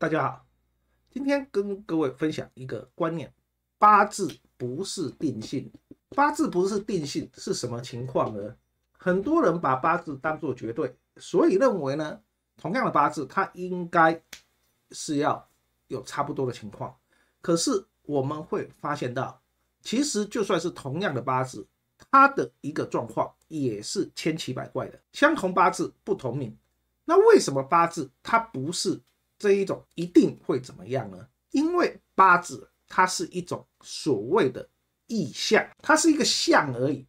大家好，今天跟各位分享一个观念：八字不是定性。八字不是定性是什么情况呢？很多人把八字当做绝对，所以认为呢，同样的八字它应该是要有差不多的情况。可是我们会发现到，其实就算是同样的八字，它的一个状况也是千奇百怪的。相同八字不同命，那为什么八字它不是？这一种一定会怎么样呢？因为八字它是一种所谓的意象，它是一个象而已，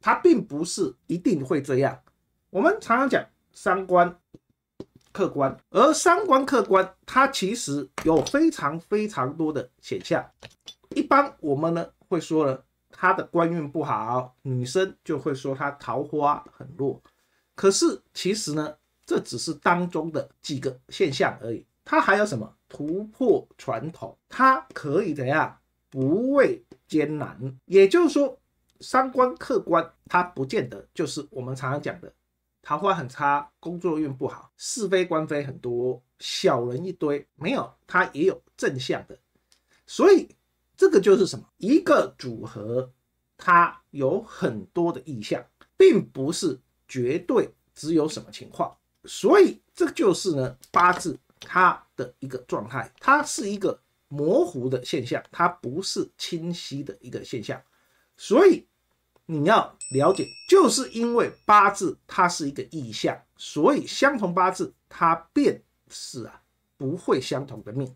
它并不是一定会这样。我们常常讲三观客观，而三观客观，它其实有非常非常多的选象。一般我们呢会说了他的官运不好，女生就会说她桃花很弱，可是其实呢这只是当中的几个现象而已。它还有什么突破传统？它可以怎样不畏艰难？也就是说，三观客观，它不见得就是我们常常讲的桃花很差，工作运不好，是非官非很多，小人一堆。没有，它也有正向的。所以这个就是什么？一个组合，它有很多的意向，并不是绝对只有什么情况。所以这就是呢，八字。它的一个状态，它是一个模糊的现象，它不是清晰的一个现象，所以你要了解，就是因为八字它是一个意象，所以相同八字它便是啊不会相同的命，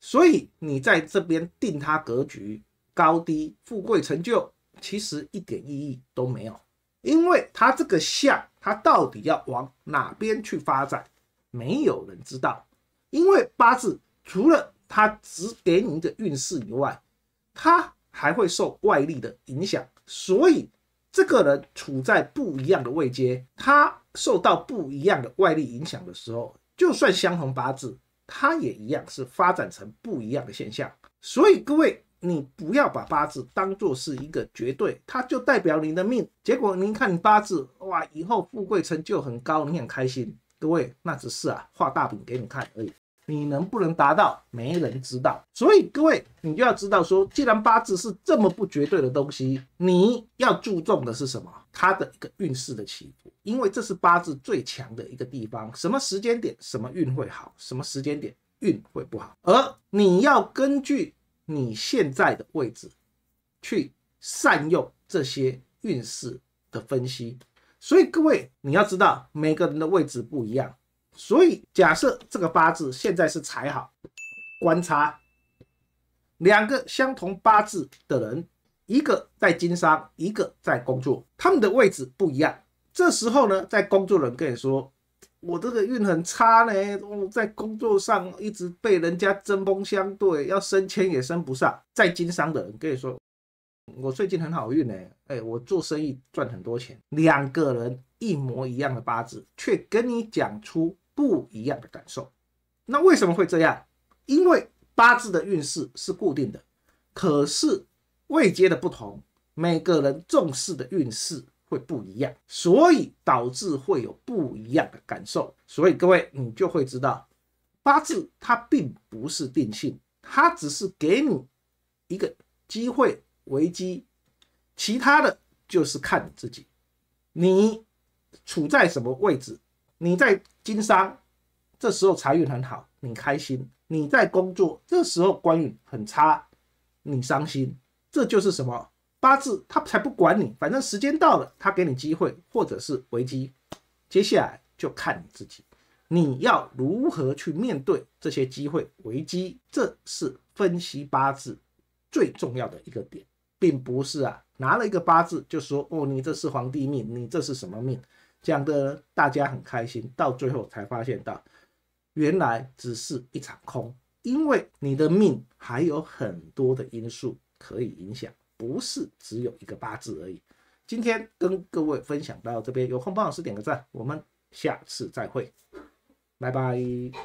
所以你在这边定它格局高低、富贵成就，其实一点意义都没有，因为它这个象它到底要往哪边去发展？没有人知道，因为八字除了它指点你的运势以外，它还会受外力的影响。所以，这个人处在不一样的位阶，他受到不一样的外力影响的时候，就算相同八字，他也一样是发展成不一样的现象。所以，各位，你不要把八字当作是一个绝对，它就代表你的命。结果您看八字，哇，以后富贵成就很高，你很开心。各位，那只是啊画大饼给你看而已，你能不能达到，没人知道。所以各位，你就要知道说，既然八字是这么不绝对的东西，你要注重的是什么？它的一个运势的起伏，因为这是八字最强的一个地方。什么时间点什么运会好，什么时间点运会不好，而你要根据你现在的位置去善用这些运势的分析。所以各位，你要知道每个人的位置不一样。所以假设这个八字现在是财好，观察两个相同八字的人，一个在经商，一个在工作，他们的位置不一样。这时候呢，在工作人跟你说：“我这个运很差呢，我在工作上一直被人家针锋相对，要升迁也升不上。”在经商的人跟你说。我最近很好运哎，哎，我做生意赚很多钱。两个人一模一样的八字，却跟你讲出不一样的感受，那为什么会这样？因为八字的运势是固定的，可是位阶的不同，每个人重视的运势会不一样，所以导致会有不一样的感受。所以各位，你就会知道，八字它并不是定性，它只是给你一个机会。危机，其他的就是看你自己，你处在什么位置？你在经商，这时候财运很好，你开心；你在工作，这时候官运很差，你伤心。这就是什么八字，他才不管你，反正时间到了，他给你机会，或者是危机。接下来就看你自己，你要如何去面对这些机会、危机？这是分析八字最重要的一个点。并不是啊，拿了一个八字就说哦，你这是皇帝命，你这是什么命？讲的大家很开心，到最后才发现到，原来只是一场空，因为你的命还有很多的因素可以影响，不是只有一个八字而已。今天跟各位分享到这边，有空帮老师点个赞，我们下次再会，拜拜。